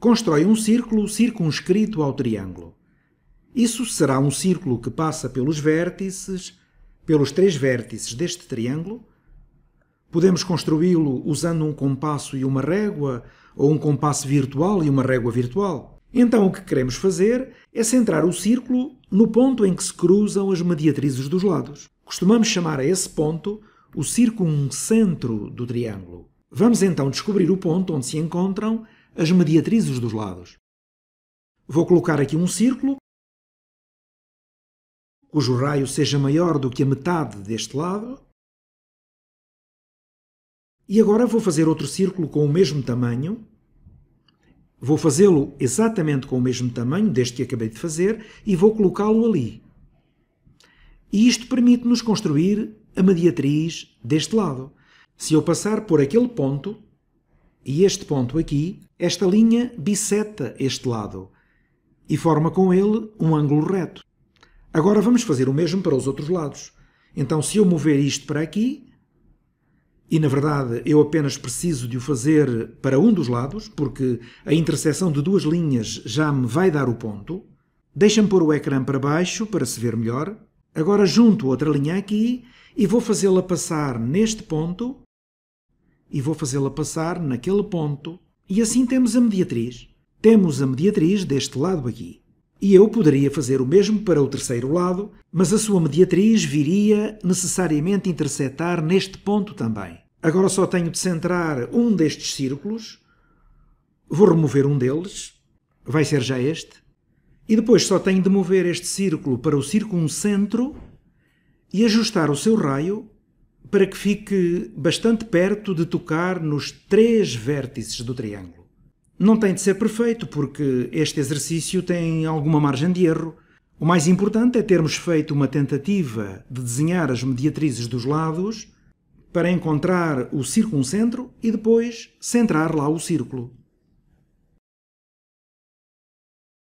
constrói um círculo circunscrito ao triângulo. Isso será um círculo que passa pelos vértices, pelos três vértices deste triângulo. Podemos construí-lo usando um compasso e uma régua, ou um compasso virtual e uma régua virtual. Então o que queremos fazer é centrar o círculo no ponto em que se cruzam as mediatrizes dos lados. Costumamos chamar a esse ponto o circuncentro do triângulo. Vamos então descobrir o ponto onde se encontram as mediatrizes dos lados. Vou colocar aqui um círculo cujo raio seja maior do que a metade deste lado. E agora vou fazer outro círculo com o mesmo tamanho. Vou fazê-lo exatamente com o mesmo tamanho deste que acabei de fazer e vou colocá-lo ali. E isto permite-nos construir a mediatriz deste lado. Se eu passar por aquele ponto, e este ponto aqui, esta linha biseta este lado e forma com ele um ângulo reto. Agora vamos fazer o mesmo para os outros lados. Então, se eu mover isto para aqui, e na verdade eu apenas preciso de o fazer para um dos lados, porque a interseção de duas linhas já me vai dar o ponto, deixa-me pôr o ecrã para baixo para se ver melhor. Agora junto outra linha aqui e vou fazê-la passar neste ponto e vou fazê-la passar naquele ponto. E assim temos a mediatriz. Temos a mediatriz deste lado aqui. E eu poderia fazer o mesmo para o terceiro lado, mas a sua mediatriz viria necessariamente interceptar neste ponto também. Agora só tenho de centrar um destes círculos. Vou remover um deles. Vai ser já este. E depois só tenho de mover este círculo para o circuncentro e ajustar o seu raio para que fique bastante perto de tocar nos três vértices do triângulo. Não tem de ser perfeito, porque este exercício tem alguma margem de erro. O mais importante é termos feito uma tentativa de desenhar as mediatrizes dos lados para encontrar o circuncentro e depois centrar lá o círculo.